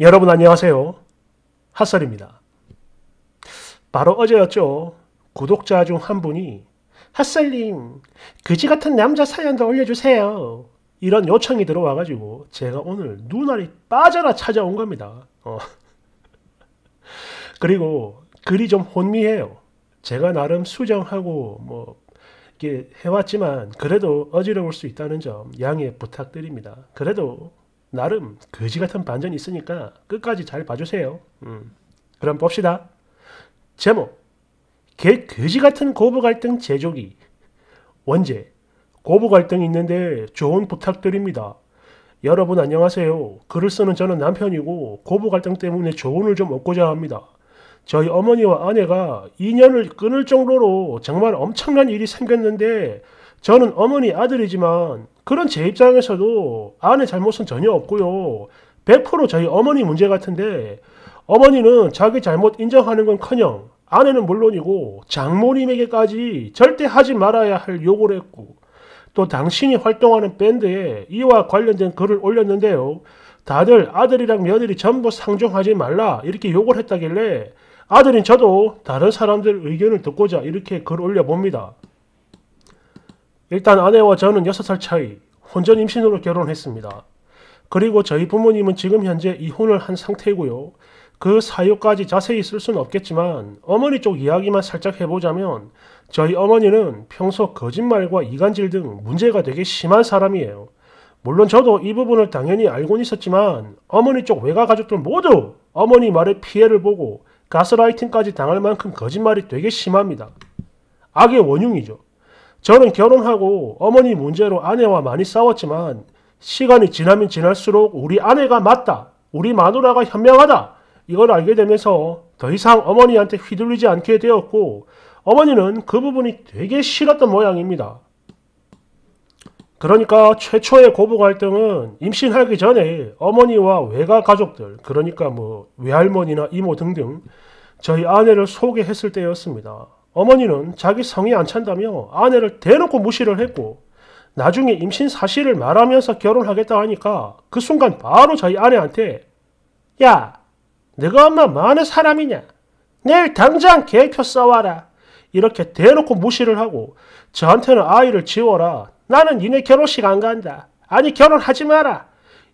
여러분 안녕하세요. 핫설입니다. 바로 어제였죠. 구독자 중 한 분이 핫설님 그지같은 남자 사연도 올려주세요. 이런 요청이 들어와가지고 제가 오늘 눈알이 빠져라 찾아온 겁니다. 어. 그리고 글이 좀 혼미해요. 제가 나름 수정하고 뭐 이게 해왔지만 그래도 어지러울 수 있다는 점 양해 부탁드립니다. 그래도 나름 거지 같은 반전이 있으니까 끝까지 잘 봐주세요. 음. 그럼 봅시다. 제목 개 거지 같은 고부 갈등 제조기 원제 고부 갈등 있는데 좋은 부탁드립니다. 여러분 안녕하세요. 글을 쓰는 저는 남편이고 고부 갈등 때문에 조언을 좀 얻고자 합니다. 저희 어머니와 아내가 인연을 끊을 정도로 정말 엄청난 일이 생겼는데 저는 어머니 아들이지만 그런 제 입장에서도 아내 잘못은 전혀 없고요. 100% 저희 어머니 문제 같은데 어머니는 자기 잘못 인정하는 건커녕 아내는 물론이고 장모님에게까지 절대 하지 말아야 할 욕을 했고 또 당신이 활동하는 밴드에 이와 관련된 글을 올렸는데요. 다들 아들이랑 며느리 전부 상종하지 말라 이렇게 욕을 했다길래 아들인 저도 다른 사람들 의견을 듣고자 이렇게 글 올려봅니다. 일단 아내와 저는 6살 차이, 혼전 임신으로 결혼했습니다. 그리고 저희 부모님은 지금 현재 이혼을 한 상태이고요. 그 사유까지 자세히 쓸 수는 없겠지만 어머니 쪽 이야기만 살짝 해보자면 저희 어머니는 평소 거짓말과 이간질 등 문제가 되게 심한 사람이에요. 물론 저도 이 부분을 당연히 알고 는 있었지만 어머니 쪽 외가 가족들 모두 어머니 말에 피해를 보고 가스라이팅까지 당할 만큼 거짓말이 되게 심합니다. 악의 원흉이죠. 저는 결혼하고 어머니 문제로 아내와 많이 싸웠지만 시간이 지나면 지날수록 우리 아내가 맞다. 우리 마누라가 현명하다. 이걸 알게 되면서 더 이상 어머니한테 휘둘리지 않게 되었고 어머니는 그 부분이 되게 싫었던 모양입니다. 그러니까 최초의 고부 갈등은 임신하기 전에 어머니와 외가 가족들, 그러니까 뭐 외할머니나 이모 등등 저희 아내를 소개했을 때였습니다. 어머니는 자기 성이 안 찬다며 아내를 대놓고 무시를 했고 나중에 임신 사실을 말하면서 결혼하겠다 하니까 그 순간 바로 저희 아내한테 야, 네가 엄마 많은 사람이냐? 내일 당장 계획표 써와라. 이렇게 대놓고 무시를 하고 저한테는 아이를 지워라. 나는 니네 결혼식 안 간다. 아니 결혼하지 마라.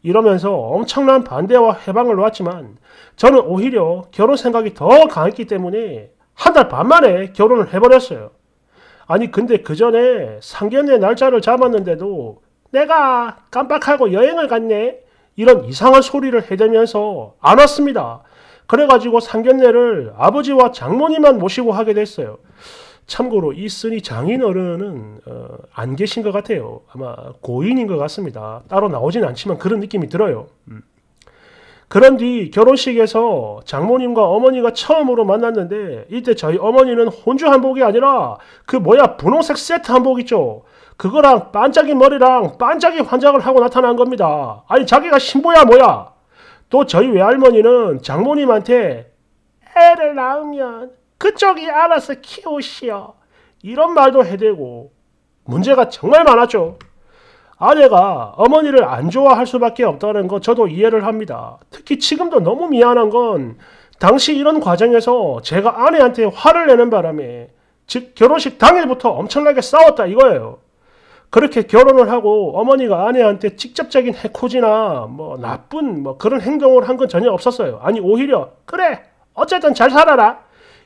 이러면서 엄청난 반대와 해방을 놓았지만 저는 오히려 결혼 생각이 더 강했기 때문에 한달반 만에 결혼을 해버렸어요. 아니 근데 그 전에 상견례 날짜를 잡았는데도 내가 깜빡하고 여행을 갔네 이런 이상한 소리를 해대면서 안 왔습니다. 그래가지고 상견례를 아버지와 장모님만 모시고 하게 됐어요. 참고로 이 쓰니 장인어른은 어, 안 계신 것 같아요. 아마 고인인 것 같습니다. 따로 나오진 않지만 그런 느낌이 들어요. 음. 그런 뒤 결혼식에서 장모님과 어머니가 처음으로 만났는데 이때 저희 어머니는 혼주 한복이 아니라 그 뭐야 분홍색 세트 한복 있죠. 그거랑 반짝이 머리랑 반짝이 환장을 하고 나타난 겁니다. 아니 자기가 신부야 뭐야. 또 저희 외할머니는 장모님한테 애를 낳으면 그쪽이 알아서 키우시오. 이런 말도 해대고 문제가 정말 많았죠. 아내가 어머니를 안 좋아할 수밖에 없다는 거 저도 이해를 합니다. 특히 지금도 너무 미안한 건 당시 이런 과정에서 제가 아내한테 화를 내는 바람에 즉 결혼식 당일부터 엄청나게 싸웠다 이거예요. 그렇게 결혼을 하고 어머니가 아내한테 직접적인 해코지나 뭐 나쁜 뭐 그런 행동을 한 건 전혀 없었어요. 아니 오히려 그래 어쨌든 잘 살아라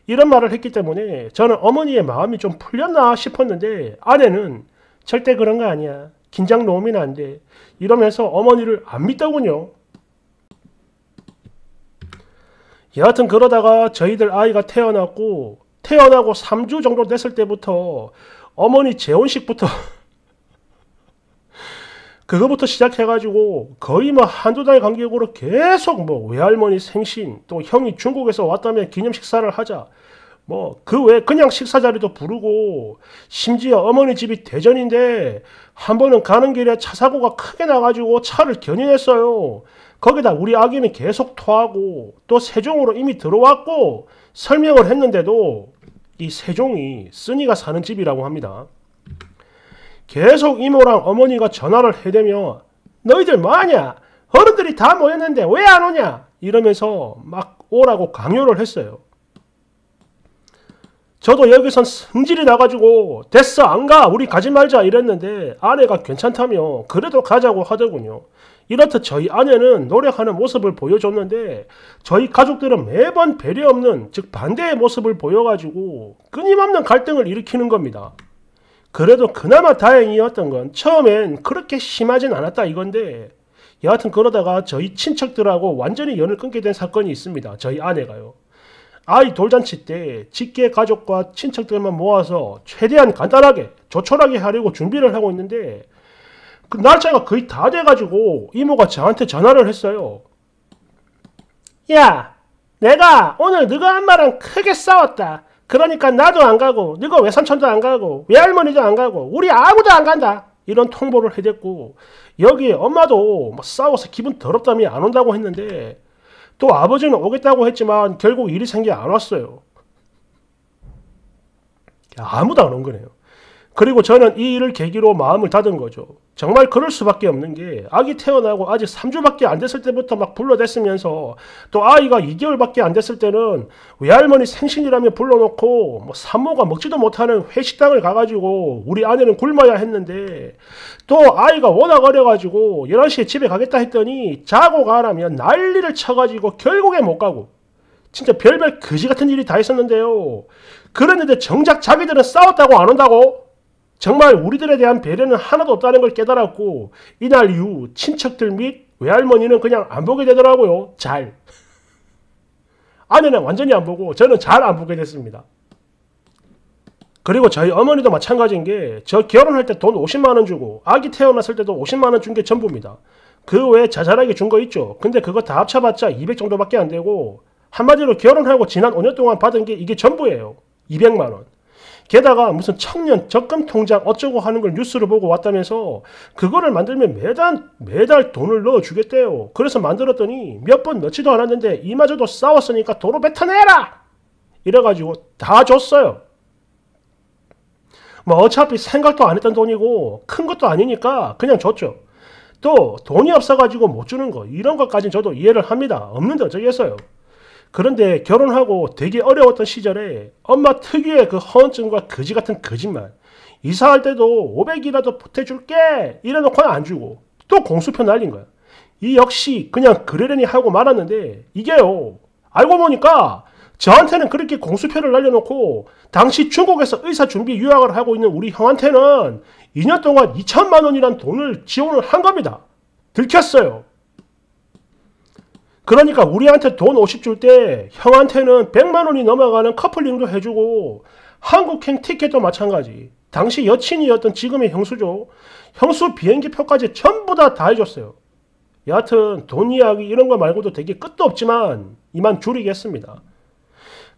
이런 말을 했기 때문에 저는 어머니의 마음이 좀 풀렸나 싶었는데 아내는 절대 그런 거 아니야. 긴장 놓으면 안 돼. 이러면서 어머니를 안 믿더군요. 여하튼 그러다가 저희들 아이가 태어났고 태어나고 3주 정도 됐을 때부터 어머니 재혼식부터 그거부터 시작해가지고 거의 뭐 한두 달 간격으로 계속 뭐 외할머니 생신 또 형이 중국에서 왔다면 기념 식사를 하자 뭐그외 그냥 식사 자리도 부르고 심지어 어머니 집이 대전인데 한 번은 가는 길에 차 사고가 크게 나가지고 차를 견인했어요. 거기다 우리 아기는 계속 토하고 또 세종으로 이미 들어왔고 설명을 했는데도 이 세종이 쓰니가 사는 집이라고 합니다. 계속 이모랑 어머니가 전화를 해대며 너희들 뭐하냐? 어른들이 다 모였는데 왜 안 오냐? 이러면서 막 오라고 강요를 했어요. 저도 여기선 성질이 나가지고 됐어 안가 우리 가지 말자 이랬는데 아내가 괜찮다며 그래도 가자고 하더군요. 이렇듯 저희 아내는 노력하는 모습을 보여줬는데 저희 가족들은 매번 배려 없는 즉 반대의 모습을 보여가지고 끊임없는 갈등을 일으키는 겁니다. 그래도 그나마 다행이었던 건 처음엔 그렇게 심하진 않았다 이건데 여하튼 그러다가 저희 친척들하고 완전히 연을 끊게 된 사건이 있습니다. 저희 아내가요. 아이 돌잔치 때 직계 가족과 친척들만 모아서 최대한 간단하게 조촐하게 하려고 준비를 하고 있는데 그 날짜가 거의 다 돼가지고 이모가 저한테 전화를 했어요. 야 내가 오늘 너가 한 말랑 크게 싸웠다. 그러니까 나도 안 가고 너가 외삼촌도 안 가고 외할머니도 안 가고 우리 아무도 안 간다. 이런 통보를 해댔고 여기에 엄마도 뭐 싸워서 기분 더럽다며 안 온다고 했는데 또 아버지는 오겠다고 했지만 결국 일이 생겨 안 왔어요. 아무도 안 온 거네요. 그리고 저는 이 일을 계기로 마음을 닫은 거죠. 정말 그럴 수밖에 없는 게 아기 태어나고 아직 3주밖에 안 됐을 때부터 막 불러댔으면서 또 아이가 2개월밖에 안 됐을 때는 외할머니 생신이라며 불러놓고 뭐 산모가 먹지도 못하는 회식당을 가가지고 우리 아내는 굶어야 했는데 또 아이가 워낙 어려가지고 11시에 집에 가겠다 했더니 자고 가라며 난리를 쳐가지고 결국에 못 가고 진짜 별별 거지 같은 일이 다 있었는데요. 그랬는데 정작 자기들은 싸웠다고 안 온다고 정말 우리들에 대한 배려는 하나도 없다는 걸 깨달았고 이날 이후 친척들 및 외할머니는 그냥 안 보게 되더라고요. 잘. 아내는 완전히 안 보고 저는 잘 안 보게 됐습니다. 그리고 저희 어머니도 마찬가지인 게 저 결혼할 때 돈 50만원 주고 아기 태어났을 때도 50만원 준 게 전부입니다. 그 외에 자잘하게 준 거 있죠. 근데 그거 다 합쳐봤자 200 정도밖에 안 되고 한마디로 결혼하고 지난 5년 동안 받은 게 이게 전부예요. 200만원. 게다가 무슨 청년 적금 통장 어쩌고 하는 걸뉴스를 보고 왔다면서 그거를 만들면 매달 매달 돈을 넣어 주겠대요. 그래서 만들었더니 몇 번 넣지도 않았는데 이마저도 싸웠으니까 도로 뱉어내라. 이래가지고 다 줬어요. 뭐 어차피 생각도 안 했던 돈이고 큰 것도 아니니까 그냥 줬죠. 또 돈이 없어가지고 못 주는 거 이런 것까지 저도 이해를 합니다. 없는데 어쩌겠어요. 그런데 결혼하고 되게 어려웠던 시절에 엄마 특유의 그 허언증과 거지 같은 거짓말 이사할 때도 500이라도 보태줄게 이래놓고는 안 주고 또 공수표 날린 거야 이 역시 그냥 그러려니 하고 말았는데 이게요 알고 보니까 저한테는 그렇게 공수표를 날려놓고 당시 중국에서 의사 준비 유학을 하고 있는 우리 형한테는 2년 동안 2천만 원이란 돈을 지원을 한 겁니다 들켰어요 그러니까 우리한테 돈50줄때 형한테는 100만 원이 넘어가는 커플링도 해주고 한국행 티켓도 마찬가지. 당시 여친이었던 지금의 형수죠. 형수 비행기 표까지 전부 다 다 해줬어요. 여하튼 돈 이야기 이런 거 말고도 되게 끝도 없지만 이만 줄이겠습니다.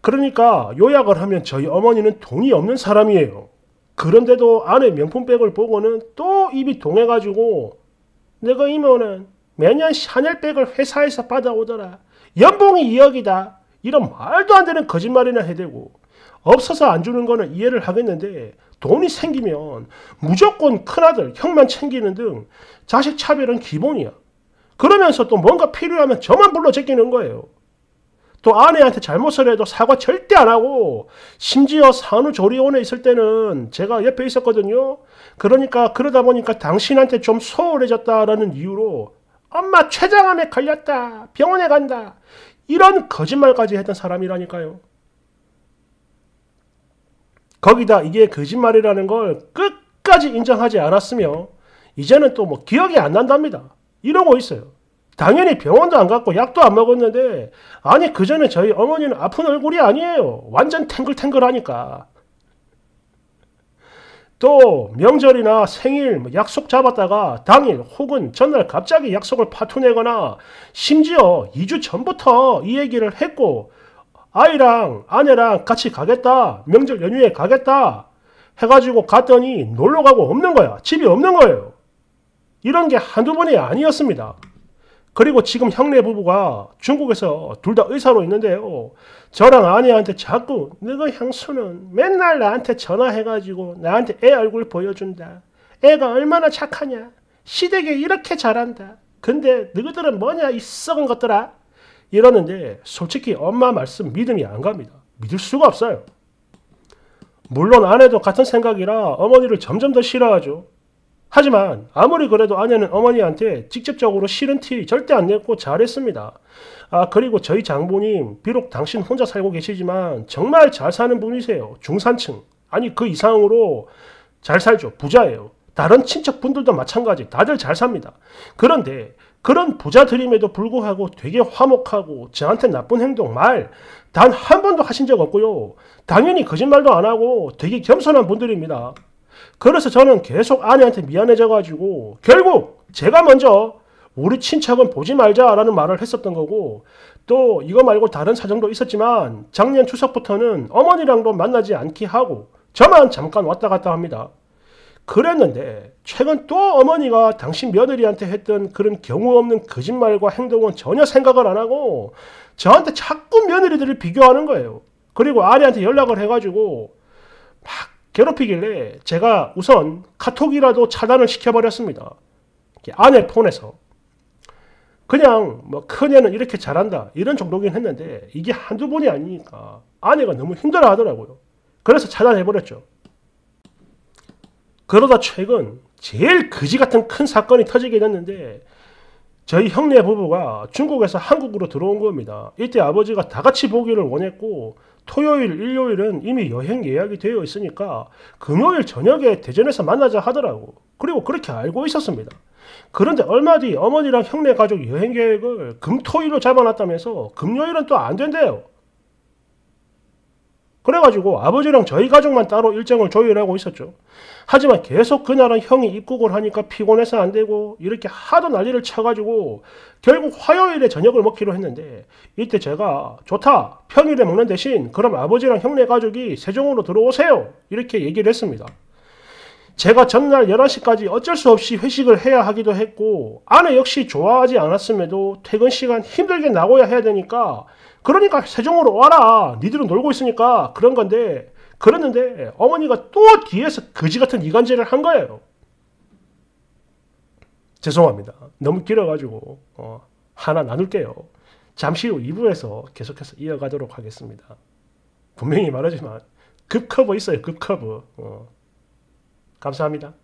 그러니까 요약을 하면 저희 어머니는 돈이 없는 사람이에요. 그런데도 아내 명품백을 보고는 또 입이 동해가지고 내가 이모는 매년 샤넬백을 회사에서 받아오더라. 연봉이 2억이다. 이런 말도 안 되는 거짓말이나 해대고 없어서 안 주는 거는 이해를 하겠는데 돈이 생기면 무조건 큰아들, 형만 챙기는 등 자식 차별은 기본이야. 그러면서 또 뭔가 필요하면 저만 불러 제끼는 거예요. 또 아내한테 잘못을 해도 사과 절대 안 하고 심지어 산후조리원에 있을 때는 제가 옆에 있었거든요. 그러니까 그러다 보니까 당신한테 좀 소홀해졌다라는 이유로 엄마 췌장암에 걸렸다. 병원에 간다. 이런 거짓말까지 했던 사람이라니까요. 거기다 이게 거짓말이라는 걸 끝까지 인정하지 않았으며 이제는 또 뭐 기억이 안 난답니다. 이러고 있어요. 당연히 병원도 안 갔고 약도 안 먹었는데 아니 그전에 저희 어머니는 아픈 얼굴이 아니에요. 완전 탱글탱글하니까. 또 명절이나 생일 뭐 약속 잡았다가 당일 혹은 전날 갑자기 약속을 파토내거나 심지어 2주 전부터 이 얘기를 했고 아이랑 아내랑 같이 가겠다 명절 연휴에 가겠다 해가지고 갔더니 놀러가고 없는 거야 집이 없는 거예요 이런 게 한두 번이 아니었습니다 그리고 지금 형네 부부가 중국에서 둘 다 의사로 있는데요. 저랑 아내한테 자꾸 너가 향수는 맨날 나한테 전화해가지고 나한테 애 얼굴 보여준다. 애가 얼마나 착하냐. 시댁에 이렇게 잘한다. 근데 너희들은 뭐냐 이 썩은 것들아. 이러는데 솔직히 엄마 말씀 믿음이 안 갑니다. 믿을 수가 없어요. 물론 아내도 같은 생각이라 어머니를 점점 더 싫어하죠. 하지만 아무리 그래도 아내는 어머니한테 직접적으로 싫은 티 절대 안 냈고 잘했습니다. 아 그리고 저희 장모님 비록 당신 혼자 살고 계시지만 정말 잘 사는 분이세요. 중산층 아니 그 이상으로 잘 살죠. 부자예요. 다른 친척분들도 마찬가지 다들 잘 삽니다. 그런데 그런 부자들임에도 불구하고 되게 화목하고 저한테 나쁜 행동 말 단 한 번도 하신 적 없고요. 당연히 거짓말도 안 하고 되게 겸손한 분들입니다. 그래서 저는 계속 아내한테 미안해져가지고 결국 제가 먼저 우리 친척은 보지 말자라는 말을 했었던 거고 또 이거 말고 다른 사정도 있었지만 작년 추석부터는 어머니랑도 만나지 않게 하고 저만 잠깐 왔다 갔다 합니다. 그랬는데 최근 또 어머니가 당신 며느리한테 했던 그런 경우 없는 거짓말과 행동은 전혀 생각을 안 하고 저한테 자꾸 며느리들을 비교하는 거예요. 그리고 아내한테 연락을 해가지고 막 괴롭히길래 제가 우선 카톡이라도 차단을 시켜버렸습니다. 아내 폰에서. 그냥 뭐 큰애는 이렇게 잘한다 이런 정도긴 했는데 이게 한두 번이 아니니까 아내가 너무 힘들어 하더라고요. 그래서 차단해버렸죠. 그러다 최근 제일 그지 같은 큰 사건이 터지게 됐는데 저희 형네 부부가 중국에서 한국으로 들어온 겁니다. 이때 아버지가 다 같이 보기를 원했고 토요일, 일요일은 이미 여행 예약이 되어 있으니까 금요일 저녁에 대전에서 만나자 하더라고. 그리고 그렇게 알고 있었습니다. 그런데 얼마 뒤 어머니랑 형네 가족 여행 계획을 금토일로 잡아놨다면서 금요일은 또 안 된대요. 그래가지고 아버지랑 저희 가족만 따로 일정을 조율하고 있었죠. 하지만 계속 그날은 형이 입국을 하니까 피곤해서 안 되고 이렇게 하도 난리를 쳐가지고 결국 화요일에 저녁을 먹기로 했는데 이때 제가 좋다 평일에 먹는 대신 그럼 아버지랑 형네 가족이 세종으로 들어오세요 이렇게 얘기를 했습니다. 제가 전날 11시까지 어쩔 수 없이 회식을 해야 하기도 했고 아내 역시 좋아하지 않았음에도 퇴근 시간 힘들게 나고야 해야 되니까 그러니까 세종으로 와라. 니들은 놀고 있으니까 그런 건데 그랬는데 어머니가 또 뒤에서 거지 같은 이간질을 한 거예요. 죄송합니다. 너무 길어가지고 어, 하나 나눌게요. 잠시 후 2부에서 계속해서 이어가도록 하겠습니다. 분명히 말하지만 급커버 있어요. 급커버. 어. 감사합니다.